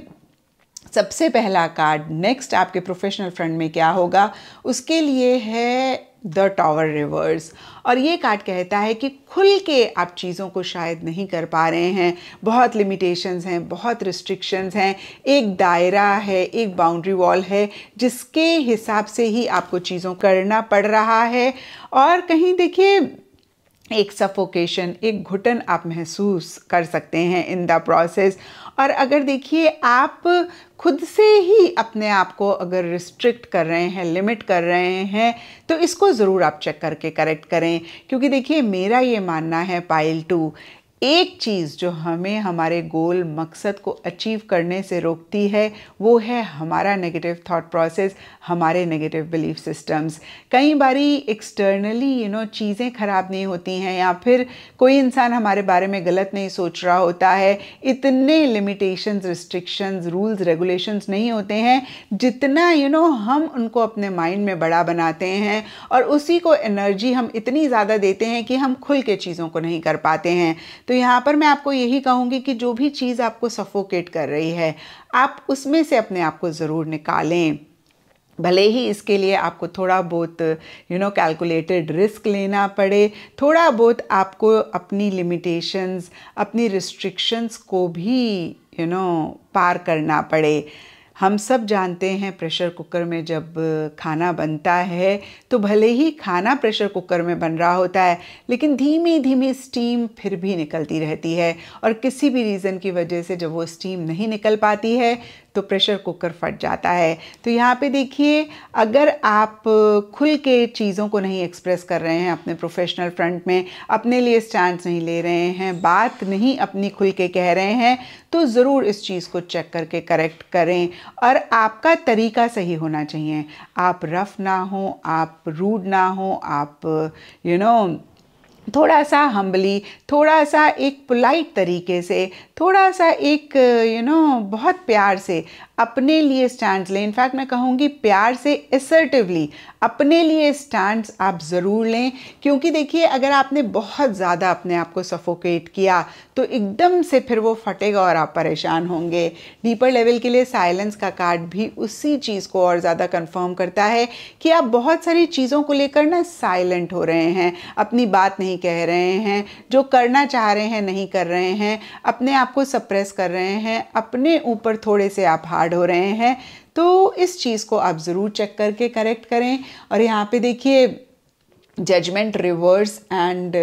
सबसे पहला कार्ड नेक्स्ट आपके प्रोफेशनल फ्रंट में क्या होगा उसके लिए है द टावर रिवर्स और ये कार्ड कहता है कि खुल के आप चीज़ों को शायद नहीं कर पा रहे हैं बहुत लिमिटेशंस हैं बहुत रिस्ट्रिक्शंस हैं एक दायरा है एक बाउंड्री वॉल है जिसके हिसाब से ही आपको चीज़ों करना पड़ रहा है और कहीं देखिए एक सफोकेशन एक घुटन आप महसूस कर सकते हैं इन द प्रोसेस और अगर देखिए आप खुद से ही अपने आप को अगर रिस्ट्रिक्ट कर रहे हैं लिमिट कर रहे हैं तो इसको ज़रूर आप चेक करके करेक्ट करें क्योंकि देखिए मेरा ये मानना है पाइल टू एक चीज़ जो हमें हमारे गोल मकसद को अचीव करने से रोकती है वो है हमारा नेगेटिव थॉट प्रोसेस हमारे नेगेटिव बिलीफ सिस्टम्स कई बारी एक्सटर्नली यू नो चीज़ें ख़राब नहीं होती हैं या फिर कोई इंसान हमारे बारे में गलत नहीं सोच रहा होता है इतने लिमिटेशंस रिस्ट्रिक्शंस रूल्स रेगुलेशंस नहीं होते हैं जितना यू you नो know, हम उनको अपने माइंड में बड़ा बनाते हैं और उसी को एनर्जी हम इतनी ज़्यादा देते हैं कि हम खुल के चीज़ों को नहीं कर पाते हैं तो यहाँ पर मैं आपको यही कहूँगी कि जो भी चीज़ आपको सफोकेट कर रही है आप उसमें से अपने आप को ज़रूर निकालें भले ही इसके लिए आपको थोड़ा बहुत यू नो कैलकुलेटेड रिस्क लेना पड़े थोड़ा बहुत आपको अपनी लिमिटेशंस अपनी रिस्ट्रिक्शंस को भी यू you नो know, पार करना पड़े हम सब जानते हैं प्रेशर कुकर में जब खाना बनता है तो भले ही खाना प्रेशर कुकर में बन रहा होता है लेकिन धीमी धीमी स्टीम फिर भी निकलती रहती है और किसी भी रीज़न की वजह से जब वो स्टीम नहीं निकल पाती है तो प्रेशर कुकर फट जाता है तो यहाँ पे देखिए अगर आप खुल के चीज़ों को नहीं एक्सप्रेस कर रहे हैं अपने प्रोफेशनल फ्रंट में अपने लिए स्टैंड नहीं ले रहे हैं बात नहीं अपनी खुल के कह रहे हैं तो ज़रूर इस चीज़ को चेक करके करेक्ट करें और आपका तरीका सही होना चाहिए आप रफ़ ना हो आप रूड ना हो आप यू you नो know, थोड़ा सा हम्बली थोड़ा सा एक पोलाइट तरीके से थोड़ा सा एक यू you नो know, बहुत प्यार से अपने लिए स्टैंड लें इनफैक्ट मैं कहूँगी प्यार से एसर्टिवली अपने लिए स्टैंड आप ज़रूर लें क्योंकि देखिए अगर आपने बहुत ज़्यादा अपने आप को सफोकेट किया तो एकदम से फिर वो फटेगा और आप परेशान होंगे डीपर लेवल के लिए साइलेंस का कार्ड भी उसी चीज़ को और ज़्यादा कन्फर्म करता है कि आप बहुत सारी चीज़ों को लेकर ना साइलेंट हो रहे हैं अपनी बात नहीं कह रहे हैं जो करना चाह रहे हैं नहीं कर रहे हैं अपने आप को सप्रेस कर रहे हैं अपने ऊपर थोड़े से आप हार्ड ऐड हो रहे हैं तो इस चीज़ को आप ज़रूर चेक करके करेक्ट करें और यहाँ पे देखिए जजमेंट रिवर्स एंड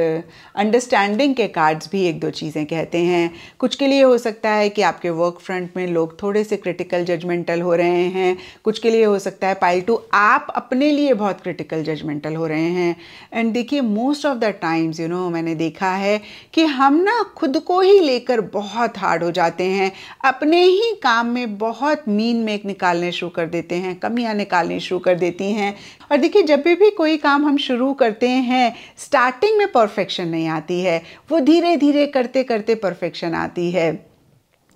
अंडरस्टैंडिंग के कार्ड्स भी एक दो चीज़ें कहते हैं कुछ के लिए हो सकता है कि आपके वर्क फ्रंट में लोग थोड़े से क्रिटिकल जजमेंटल हो रहे हैं कुछ के लिए हो सकता है पाइल टू आप अपने लिए बहुत क्रिटिकल जजमेंटल हो रहे हैं एंड देखिए most of the times you know मैंने देखा है कि हम ना खुद को ही लेकर बहुत हार्ड हो जाते हैं अपने ही काम में बहुत मीन मेक निकालने शुरू कर देते हैं कमियाँ निकालनी शुरू कर देती हैं और देखिए जब भी कोई काम हम शुरू कर करते हैं स्टार्टिंग में परफेक्शन नहीं आती है वो धीरे धीरे करते करते परफेक्शन आती है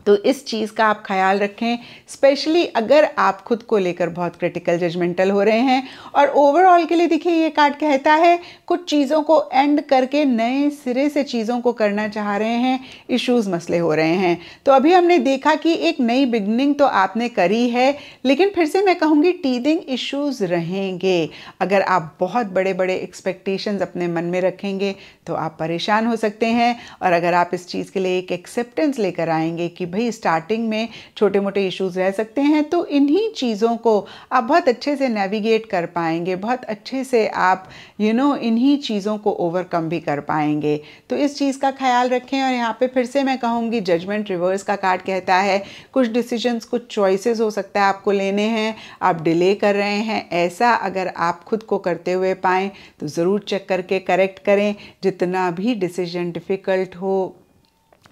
तो इस चीज़ का आप ख्याल रखें स्पेशली अगर आप खुद को लेकर बहुत क्रिटिकल जजमेंटल हो रहे हैं और ओवरऑल के लिए देखिए ये कार्ड कहता है कुछ चीज़ों को एंड करके नए सिरे से चीज़ों को करना चाह रहे हैं इश्यूज मसले हो रहे हैं तो अभी हमने देखा कि एक नई बिगनिंग तो आपने करी है लेकिन फिर से मैं कहूँगी टीदिंग इशूज़ रहेंगे अगर आप बहुत बड़े बड़े एक्सपेक्टेशन अपने मन में रखेंगे तो आप परेशान हो सकते हैं और अगर आप इस चीज़ के लिए एक एक्सेप्टेंस लेकर आएंगे कि भाई स्टार्टिंग में छोटे मोटे इश्यूज रह सकते हैं तो इन्हीं चीज़ों को आप बहुत अच्छे से नेविगेट कर पाएंगे बहुत अच्छे से आप यू नो इन्हीं चीज़ों को ओवरकम भी कर पाएंगे तो इस चीज़ का ख्याल रखें और यहाँ पे फिर से मैं कहूँगी जजमेंट रिवर्स का कार्ड कहता है कुछ डिसीजंस कुछ चॉइसेस हो सकता है आपको लेने हैं आप डिले कर रहे हैं ऐसा अगर आप खुद को करते हुए पाएँ तो ज़रूर चेक करके करेक्ट करें जितना भी डिसीजन डिफ़िकल्ट हो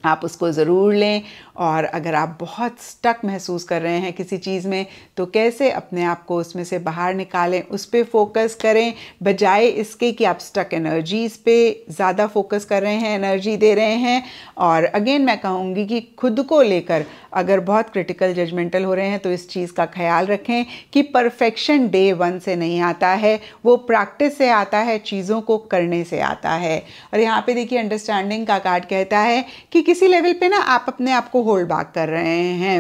आप उसको ज़रूर लें और अगर आप बहुत स्टक महसूस कर रहे हैं किसी चीज़ में तो कैसे अपने आप को उसमें से बाहर निकालें उस पर फोकस करें बजाय इसके कि आप स्टक एनर्जीज़ पे ज़्यादा फोकस कर रहे हैं एनर्जी दे रहे हैं और अगेन मैं कहूँगी कि खुद को लेकर अगर बहुत क्रिटिकल जजमेंटल हो रहे हैं तो इस चीज़ का ख्याल रखें कि परफेक्शन डे वन से नहीं आता है वो प्रैक्टिस से आता है चीज़ों को करने से आता है और यहाँ पे देखिए अंडरस्टैंडिंग का कार्ड कहता है कि किसी लेवल पे ना आप अपने आप को होल्ड बैक कर रहे हैं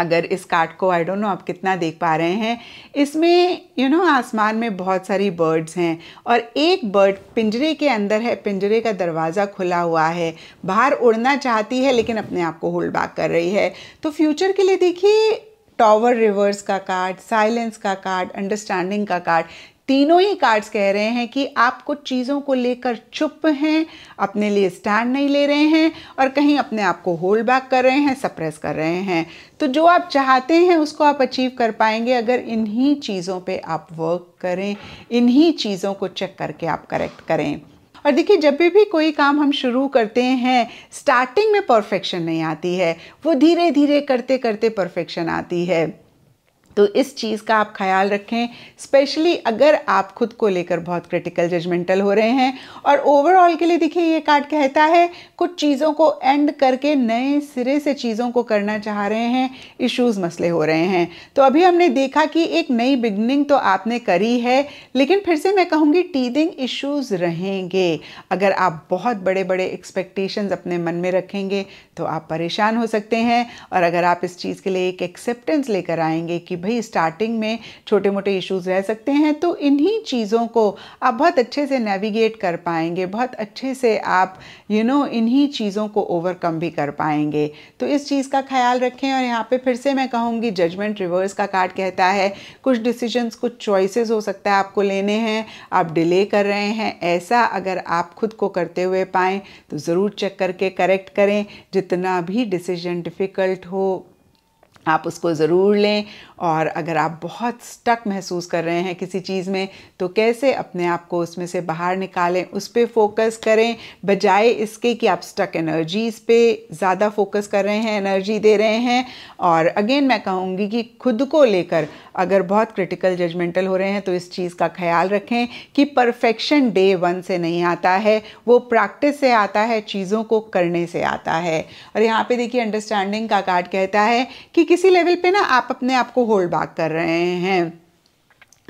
अगर इस कार्ड को आई डोंट नो आप कितना देख पा रहे हैं इसमें यू नो आसमान में बहुत सारी बर्ड्स हैं और एक बर्ड पिंजरे के अंदर है पिंजरे का दरवाज़ा खुला हुआ है बाहर उड़ना चाहती है लेकिन अपने आप को होल्ड बैक कर रही है तो फ्यूचर के लिए देखिए टॉवर रिवर्स का कार्ड साइलेंस का कार्ड अंडरस्टैंडिंग का कार्ड तीनों ही कार्ड्स कह रहे हैं कि आप कुछ चीज़ों को लेकर चुप हैं अपने लिए स्टैंड नहीं ले रहे हैं और कहीं अपने आप को होल्ड बैक कर रहे हैं सप्रेस कर रहे हैं तो जो आप चाहते हैं उसको आप अचीव कर पाएंगे अगर इन्हीं चीज़ों पे आप वर्क करें इन्हीं चीज़ों को चेक करके आप करेक्ट करें और देखिए जब भी भी कोई काम हम शुरू करते हैं स्टार्टिंग में परफेक्शन नहीं आती है वो धीरे धीरे करते करते परफेक्शन आती है तो इस चीज़ का आप ख्याल रखें स्पेशली अगर आप खुद को लेकर बहुत क्रिटिकल जजमेंटल हो रहे हैं और ओवरऑल के लिए देखिए ये कार्ड कहता है कुछ चीज़ों को एंड करके नए सिरे से चीज़ों को करना चाह रहे हैं इश्यूज मसले हो रहे हैं तो अभी हमने देखा कि एक नई बिगनिंग तो आपने करी है लेकिन फिर से मैं कहूँगी टीदिंग इशूज़ रहेंगे अगर आप बहुत बड़े बड़े एक्सपेक्टेशंस अपने मन में रखेंगे तो आप परेशान हो सकते हैं और अगर आप इस चीज़ के लिए एक एक्सेप्टेंस लेकर आएंगे कि भाई स्टार्टिंग में छोटे मोटे इश्यूज रह सकते हैं तो इन्हीं चीज़ों को आप बहुत अच्छे से नेविगेट कर पाएंगे बहुत अच्छे से आप यू नो इन्हीं चीज़ों को ओवरकम भी कर पाएंगे तो इस चीज़ का ख्याल रखें और यहाँ पे फिर से मैं कहूँगी जजमेंट रिवर्स का कार्ड कहता है कुछ डिसीजंस कुछ चॉइसेस हो सकता है आपको लेने हैं आप डिले कर रहे हैं ऐसा अगर आप खुद को करते हुए पाएँ तो ज़रूर चेक करके करेक्ट करें जितना भी डिसीजन डिफ़िकल्ट हो आप उसको ज़रूर लें और अगर आप बहुत स्टक महसूस कर रहे हैं किसी चीज़ में तो कैसे अपने आप को उसमें से बाहर निकालें उस पर फोकस करें बजाय इसके कि आप स्टक एनर्जीज़ पे ज़्यादा फोकस कर रहे हैं एनर्जी दे रहे हैं और अगेन मैं कहूँगी कि खुद को लेकर अगर बहुत क्रिटिकल जजमेंटल हो रहे हैं तो इस चीज़ का ख्याल रखें कि परफेक्शन डे वन से नहीं आता है वो प्रैक्टिस से आता है चीज़ों को करने से आता है और यहाँ पे देखिए अंडरस्टैंडिंग का कार्ड कहता है कि किसी लेवल पे ना आप अपने आप को होल्ड बैक कर रहे हैं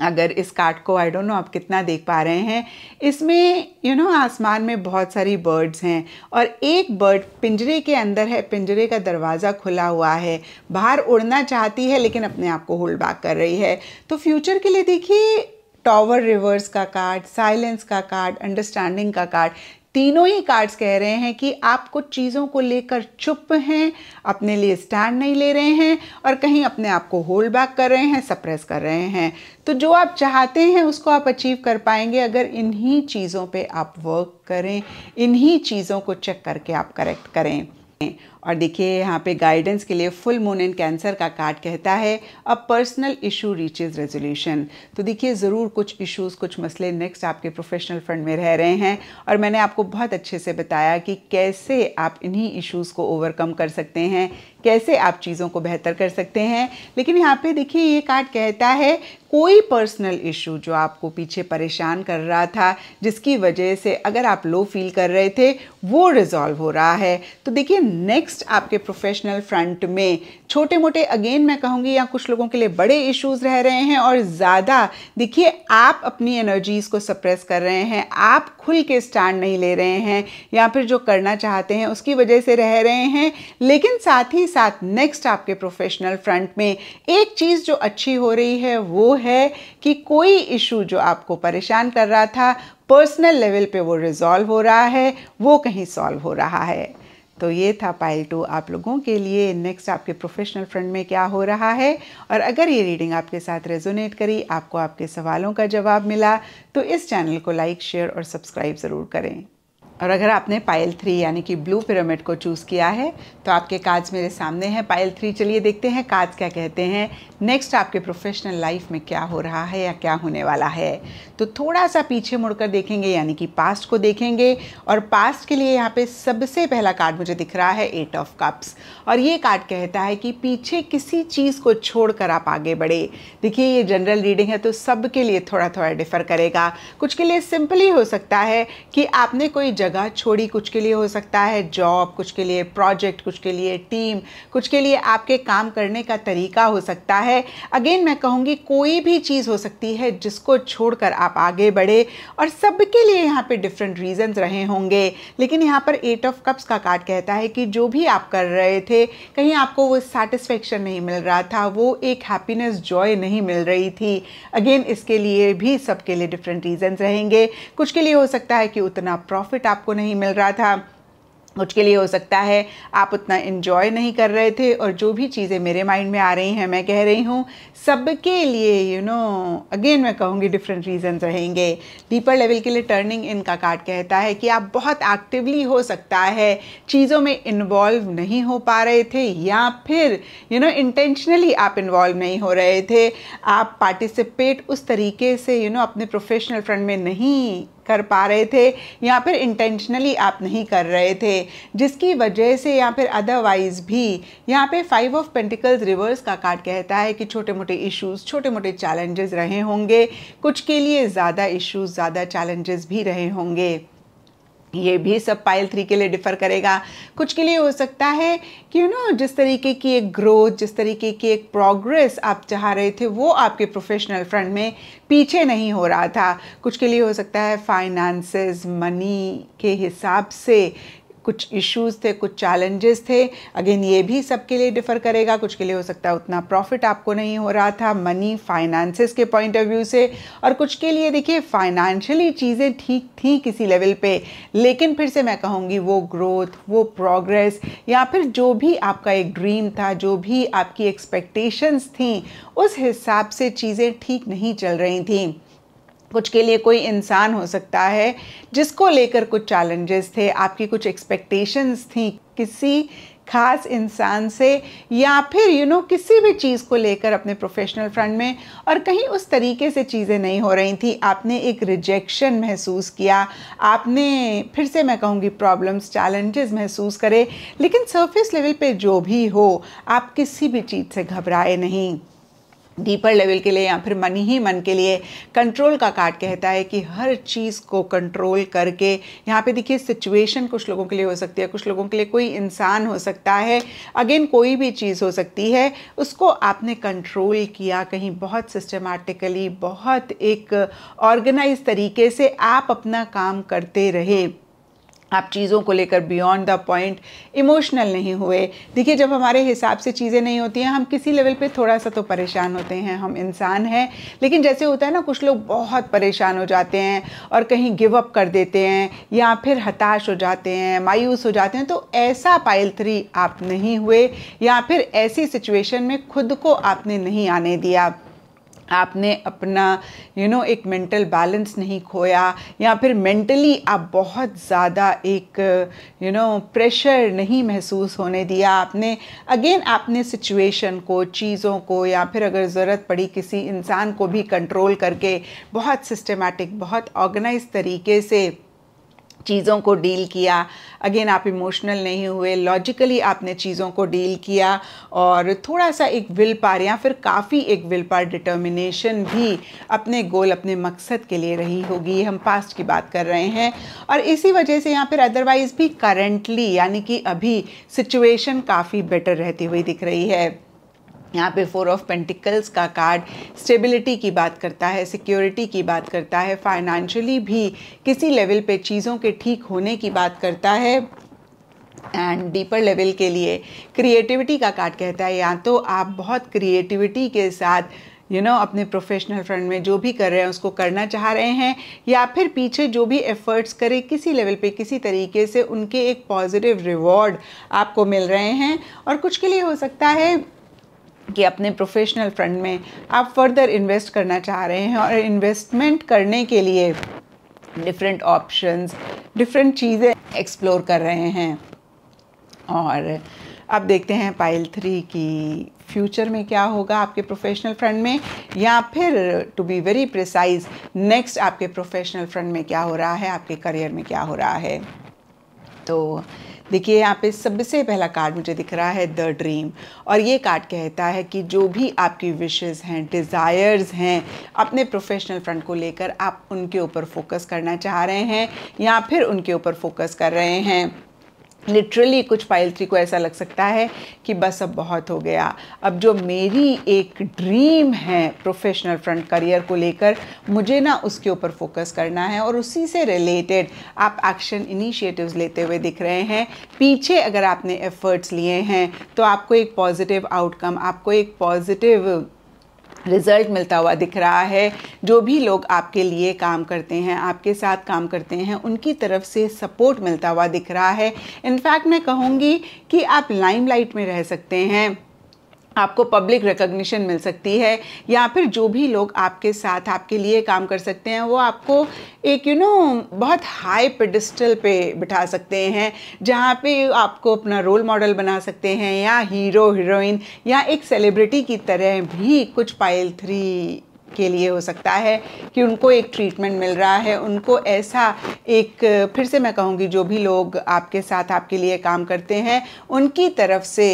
अगर इस कार्ड को आई डोंट नो आप कितना देख पा रहे हैं इसमें यू नो आसमान में बहुत सारी बर्ड्स हैं और एक बर्ड पिंजरे के अंदर है पिंजरे का दरवाज़ा खुला हुआ है बाहर उड़ना चाहती है लेकिन अपने आप को होल्ड बैक कर रही है तो फ्यूचर के लिए देखिए टॉवर रिवर्स का कार्ड साइलेंस का कार्ड अंडरस्टैंडिंग का कार्ड तीनों ही कार्ड्स कह रहे हैं कि आप कुछ चीज़ों को लेकर चुप हैं अपने लिए स्टैंड नहीं ले रहे हैं और कहीं अपने आप को होल्ड बैक कर रहे हैं सप्रेस कर रहे हैं तो जो आप चाहते हैं उसको आप अचीव कर पाएंगे अगर इन्हीं चीज़ों पे आप वर्क करें इन्हीं चीज़ों को चेक करके आप करेक्ट करें और देखिए यहाँ पे गाइडेंस के लिए फुल मून इन कैंसर का कार्ड कहता है a personal issue reaches resolution तो देखिए ज़रूर कुछ इश्यूज कुछ मसले नेक्स्ट आपके प्रोफेशनल फ्रंट में रह रहे हैं और मैंने आपको बहुत अच्छे से बताया कि कैसे आप इन्हीं इश्यूज़ को ओवरकम कर सकते हैं कैसे आप चीज़ों को बेहतर कर सकते हैं लेकिन यहाँ पे देखिए ये कार्ड कहता है कोई पर्सनल इशू जो आपको पीछे परेशान कर रहा था जिसकी वजह से अगर आप लो फील कर रहे थे वो रिजॉल्व हो रहा है तो देखिए नेक्स्ट आपके प्रोफेशनल फ्रंट में छोटे मोटे अगेन मैं कहूँगी या कुछ लोगों के लिए बड़े इश्यूज रह रहे हैं और ज़्यादा देखिए आप अपनी एनर्जीज़ को सप्रेस कर रहे हैं आप खुल के स्टैंड नहीं ले रहे हैं या फिर जो करना चाहते हैं उसकी वजह से रह रहे हैं लेकिन साथ ही साथ साथ नेक्स्ट आपके प्रोफेशनल फ्रंट में एक चीज़ जो अच्छी हो रही है वो है कि कोई इशू जो आपको परेशान कर रहा था पर्सनल लेवल पे वो रिजॉल्व हो रहा है वो कहीं सॉल्व हो रहा है तो ये था पाइल टू आप लोगों के लिए नेक्स्ट आपके प्रोफेशनल फ्रंट में क्या हो रहा है और अगर ये रीडिंग आपके साथ रेजोनेट करी आपको आपके सवालों का जवाब मिला तो इस चैनल को लाइक शेयर और सब्सक्राइब ज़रूर करें और अगर आपने पायल थ्री यानी कि ब्लू पिरामिड को चूज़ किया है तो आपके कार्ड्स मेरे सामने हैं पायल थ्री चलिए देखते हैं कार्ड्स क्या कहते हैं नेक्स्ट आपके प्रोफेशनल लाइफ में क्या हो रहा है या क्या होने वाला है तो थोड़ा सा पीछे मुड़कर देखेंगे यानी कि पास्ट को देखेंगे और पास्ट के लिए यहाँ पे सबसे पहला कार्ड मुझे दिख रहा है एट ऑफ कप्स और ये कार्ड कहता है कि पीछे किसी चीज़ को छोड़ कर आप आगे बढ़े देखिए ये जनरल रीडिंग है तो सबके लिए थोड़ा थोड़ा डिफ़र करेगा कुछ के लिए सिंपल हो सकता है कि आपने कोई जगह छोड़ी कुछ के लिए हो सकता है जॉब कुछ के लिए प्रोजेक्ट कुछ के लिए टीम कुछ के लिए आपके काम करने का तरीका हो सकता है अगेन मैं कहूँगी कोई भी चीज़ हो सकती है जिसको छोड़कर आप आगे बढ़े और सबके लिए यहाँ पे डिफरेंट रीजंस रहे होंगे लेकिन यहाँ पर एट ऑफ कप्स का कार्ड कहता है कि जो भी आप कर रहे थे कहीं आपको वो सेटिस्फेक्शन नहीं मिल रहा था वो एक हैप्पीनेस जॉय नहीं मिल रही थी अगेन इसके लिए भी सबके लिए डिफरेंट रीजन्स रहेंगे कुछ के लिए हो सकता है कि उतना प्रॉफिट आप आपको नहीं मिल रहा था उसके लिए हो सकता है आप उतना इन्जॉय नहीं कर रहे थे और जो भी चीज़ें मेरे माइंड में आ रही हैं मैं कह रही हूँ सबके लिए यू नो अगेन मैं कहूँगी डिफरेंट रीजंस रहेंगे डीपर लेवल के लिए टर्निंग इन का कार्ड कहता है कि आप बहुत एक्टिवली हो सकता है चीज़ों में इन्वॉल्व नहीं हो पा रहे थे या फिर यू नो इंटेंशनली आप इन्वॉल्व नहीं हो रहे थे आप पार्टिसिपेट उस तरीके से यू you नो know, अपने प्रोफेशनल फ्रंट में नहीं कर पा रहे थे या फिर इंटेंशनली आप नहीं कर रहे थे जिसकी वजह से या फिर अदरवाइज भी यहाँ पे फाइव ऑफ पेंटिकल्स रिवर्स का कार्ड कहता है कि छोटे मोटे इश्यूज छोटे मोटे चैलेंजेस रहे होंगे कुछ के लिए ज़्यादा इश्यूज ज़्यादा चैलेंजेस भी रहे होंगे ये भी सब पाइल थ्री के लिए डिफ़र करेगा कुछ के लिए हो सकता है कि यू नो जिस तरीके की एक ग्रोथ जिस तरीके की एक प्रोग्रेस आप चाह रहे थे वो आपके प्रोफेशनल फ्रंट में पीछे नहीं हो रहा था कुछ के लिए हो सकता है फाइनेंसेस मनी के हिसाब से कुछ इश्यूज़ थे कुछ चैलेंजेस थे अगेन ये भी सबके लिए डिफ़र करेगा कुछ के लिए हो सकता है उतना प्रॉफिट आपको नहीं हो रहा था मनी फाइनेंसेस के पॉइंट ऑफ व्यू से और कुछ के लिए देखिए फाइनेंशियली चीज़ें ठीक थी किसी लेवल पे लेकिन फिर से मैं कहूँगी वो ग्रोथ वो प्रोग्रेस या फिर जो भी आपका एक ड्रीम था जो भी आपकी एक्सपेक्टेशंस थी उस हिसाब से चीज़ें ठीक नहीं चल रही थी कुछ के लिए कोई इंसान हो सकता है जिसको लेकर कुछ चैलेंजेस थे आपकी कुछ एक्सपेक्टेशंस थी किसी खास इंसान से या फिर यू you नो know, किसी भी चीज़ को लेकर अपने प्रोफेशनल फ्रंट में और कहीं उस तरीके से चीज़ें नहीं हो रही थी आपने एक रिजेक्शन महसूस किया आपने फिर से मैं कहूँगी प्रॉब्लम्स चैलेंजेस महसूस करे लेकिन सरफेस लेवल पे जो भी हो आप किसी भी चीज़ से घबराए नहीं डीपर लेवल के लिए या फिर मन ही मन के लिए कंट्रोल का कार्ड कहता है कि हर चीज़ को कंट्रोल करके यहाँ पे देखिए सिचुएशन कुछ लोगों के लिए हो सकती है कुछ लोगों के लिए कोई इंसान हो सकता है अगेन कोई भी चीज़ हो सकती है उसको आपने कंट्रोल किया कहीं बहुत सिस्टमेटिकली बहुत एक ऑर्गेनाइज तरीके से आप अपना काम करते रहे आप चीज़ों को लेकर बियॉन्ड द पॉइंट इमोशनल नहीं हुए देखिए जब हमारे हिसाब से चीज़ें नहीं होती हैं हम किसी लेवल पे थोड़ा सा तो परेशान होते हैं हम इंसान हैं लेकिन जैसे होता है ना कुछ लोग बहुत परेशान हो जाते हैं और कहीं गिव अप कर देते हैं या फिर हताश हो जाते हैं मायूस हो जाते हैं तो ऐसा पाइल थ्री आप नहीं हुए या फिर ऐसी सिचुएशन में खुद को आपने नहीं आने दिया आपने अपना यू you नो know, एक मेंटल बैलेंस नहीं खोया या फिर मेंटली आप बहुत ज़्यादा एक यू नो प्रेशर नहीं महसूस होने दिया आपने अगेन आपने सिचुएशन को चीज़ों को या फिर अगर ज़रूरत पड़ी किसी इंसान को भी कंट्रोल करके बहुत सिस्टमेटिक बहुत ऑर्गेनाइज तरीके से चीज़ों को डील किया अगेन आप इमोशनल नहीं हुए लॉजिकली आपने चीज़ों को डील किया और थोड़ा सा एक विल पार या फिर काफ़ी एक विल पार डिटर्मिनेशन भी अपने गोल अपने मकसद के लिए रही होगी हम पास्ट की बात कर रहे हैं और इसी वजह से यहाँ पर अदरवाइज़ भी करेंटली यानी कि अभी सिचुएशन काफ़ी बेटर रहती हुई दिख रही है यहाँ पे फोर ऑफ पेंटिकल्स का कार्ड स्टेबिलिटी की बात करता है सिक्योरिटी की बात करता है फाइनेंशियली भी किसी लेवल पे चीज़ों के ठीक होने की बात करता है एंड डीपर लेवल के लिए क्रिएटिविटी का कार्ड कहता है या तो आप बहुत क्रिएटिविटी के साथ यू you नो know, अपने प्रोफेशनल फ्रंट में जो भी कर रहे हैं उसको करना चाह रहे हैं या फिर पीछे जो भी एफर्ट्स करें किसी लेवल पे किसी तरीके से उनके एक पॉजिटिव रिवॉर्ड आपको मिल रहे हैं और कुछ के लिए हो सकता है कि अपने प्रोफेशनल फ्रंट में आप फर्दर इन्वेस्ट करना चाह रहे हैं और इन्वेस्टमेंट करने के लिए डिफरेंट ऑप्शंस डिफरेंट चीज़ें एक्सप्लोर कर रहे हैं और अब देखते हैं पाइल थ्री की फ्यूचर में क्या होगा आपके प्रोफेशनल फ्रंट में या फिर to be very precise next आपके प्रोफेशनल फ्रंट में क्या हो रहा है आपके करियर में क्या हो रहा है तो देखिए यहाँ पे सबसे पहला कार्ड मुझे दिख रहा है द ड्रीम और ये कार्ड कहता है कि जो भी आपकी विशेज़ हैं डिज़ायर्स हैं अपने प्रोफेशनल फ्रंट को लेकर आप उनके ऊपर फोकस करना चाह रहे हैं या फिर उनके ऊपर फोकस कर रहे हैं लिटरली कुछ पायल थ्री को ऐसा लग सकता है कि बस अब बहुत हो गया अब जो मेरी एक ड्रीम है प्रोफेशनल फ्रंट करियर को लेकर मुझे ना उसके ऊपर फोकस करना है और उसी से रिलेटेड आप एक्शन इनिशिएटिव्स लेते हुए दिख रहे हैं पीछे अगर आपने एफर्ट्स लिए हैं तो आपको एक पॉजिटिव आउटकम आपको एक पॉजिटिव रिज़ल्ट मिलता हुआ दिख रहा है जो भी लोग आपके लिए काम करते हैं आपके साथ काम करते हैं उनकी तरफ से सपोर्ट मिलता हुआ दिख रहा है इनफैक्ट मैं कहूँगी कि आप लाइमलाइट में रह सकते हैं आपको पब्लिक रिकग्निशन मिल सकती है या फिर जो भी लोग आपके साथ आपके लिए काम कर सकते हैं वो आपको एक यू you नो know, बहुत हाई पेडिस्टल पे बिठा सकते हैं जहाँ पे आपको अपना रोल मॉडल बना सकते हैं या हीरो हीरोइन या एक सेलिब्रिटी की तरह भी कुछ पायल थ्री के लिए हो सकता है कि उनको एक ट्रीटमेंट मिल रहा है उनको ऐसा एक फिर से मैं कहूँगी जो भी लोग आपके साथ आपके लिए काम करते हैं उनकी तरफ से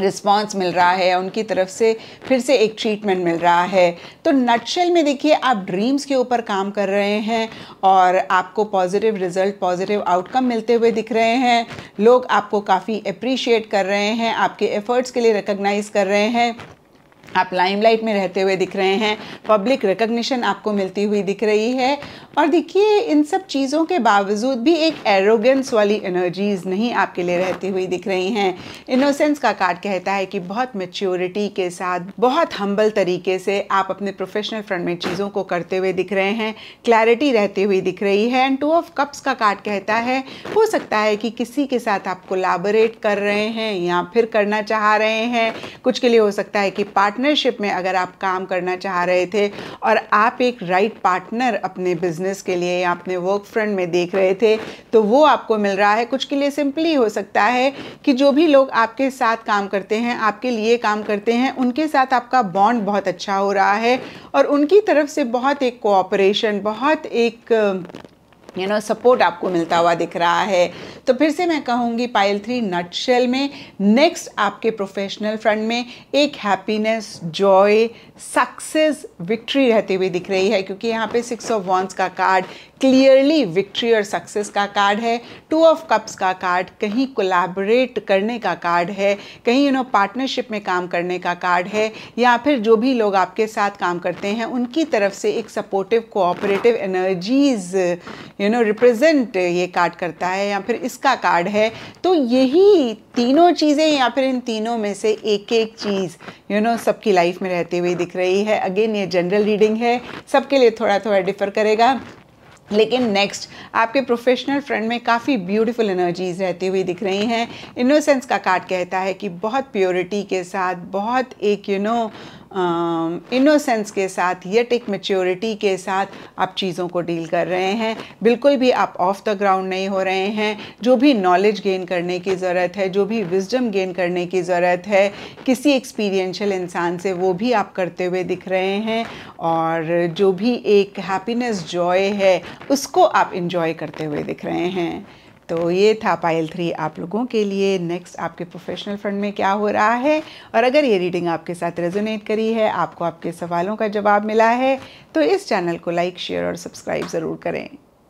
रिस्पांस मिल रहा है उनकी तरफ से फिर से एक ट्रीटमेंट मिल रहा है तो नटशेल में देखिए आप ड्रीम्स के ऊपर काम कर रहे हैं और आपको पॉजिटिव रिजल्ट पॉजिटिव आउटकम मिलते हुए दिख रहे हैं लोग आपको काफ़ी अप्रिशिएट कर रहे हैं आपके एफर्ट्स के लिए रिकग्नाइज कर रहे हैं आप लाइमलाइट में रहते हुए दिख रहे हैं पब्लिक रिकग्निशन आपको मिलती हुई दिख रही है और देखिए इन सब चीज़ों के बावजूद भी एक एरोगेंस वाली एनर्जीज़ नहीं आपके लिए रहती हुई दिख रही हैं इनोसेंस का कार्ड कहता है कि बहुत मेच्योरिटी के साथ बहुत हम्बल तरीके से आप अपने प्रोफेशनल फ्रंट में चीज़ों को करते हुए दिख रहे हैं क्लैरिटी रहती हुई दिख रही है एंड टू ऑफ कप्स का कार्ड कहता है हो सकता है कि किसी के साथ आप कोलाबोरेट कर रहे हैं या फिर करना चाह रहे हैं कुछ के लिए हो सकता है कि पार्टनरशिप में अगर आप काम करना चाह रहे थे और आप एक राइट right पार्टनर अपने बिजनेस बिजनेस के लिए आपने वर्क फ्रंट में देख रहे थे तो वो आपको मिल रहा है कुछ के लिए सिंपली हो सकता है कि जो भी लोग आपके साथ काम करते हैं आपके लिए काम करते हैं उनके साथ आपका बॉन्ड बहुत अच्छा हो रहा है और उनकी तरफ से बहुत एक कोऑपरेशन बहुत एक यू नो सपोर्ट आपको मिलता हुआ दिख रहा है तो फिर से मैं कहूँगी पाइल थ्री नटशेल में नेक्स्ट आपके प्रोफेशनल फ्रंट में एक हैप्पीनेस जॉय सक्सेस विक्ट्री रहते हुए दिख रही है क्योंकि यहाँ पे सिक्स ऑफ वॉन्स का कार्ड क्लियरली विक्ट्री और सक्सेस का कार्ड है टू ऑफ कप्स का कार्ड कहीं कोलैबोरेट करने का कार्ड है कहीं यू नो पार्टनरशिप में काम करने का कार्ड है या फिर जो भी लोग आपके साथ काम करते हैं उनकी तरफ से एक supportive cooperative energies you know represent ये कार्ड करता है या फिर इसका कार्ड है तो यही तीनों चीज़ें या फिर इन तीनों में से एक एक चीज़ यू नो सबकी लाइफ में रहती हुई दिख रही है अगेन ये जनरल रीडिंग है सबके लिए थोड़ा थोड़ा डिफ़र करेगा लेकिन नेक्स्ट आपके प्रोफेशनल फ्रेंड में काफ़ी ब्यूटीफुल एनर्जीज रहती हुई दिख रही हैं इनोसेंस का कार्ड कहता है कि बहुत प्योरिटी के साथ बहुत एक you you know know, innocence के साथ येट एक मेच्योरिटी के साथ आप चीज़ों को डील कर रहे हैं बिल्कुल भी आप ऑफ द ग्राउंड नहीं हो रहे हैं जो भी नॉलेज गेन करने की ज़रूरत है जो भी विजडम गेन करने की ज़रूरत है किसी एक्सपीरियंशियल इंसान से वो भी आप करते हुए दिख रहे हैं और जो भी एक हैप्पीनेस जॉय है उसको आप इन्जॉय करते हुए दिख रहे हैं तो ये था पायल थ्री आप लोगों के लिए नेक्स्ट आपके प्रोफेशनल फ्रंट में क्या हो रहा है और अगर ये रीडिंग आपके साथ रेजोनेट करी है आपको आपके सवालों का जवाब मिला है तो इस चैनल को लाइक शेयर और सब्सक्राइब ज़रूर करें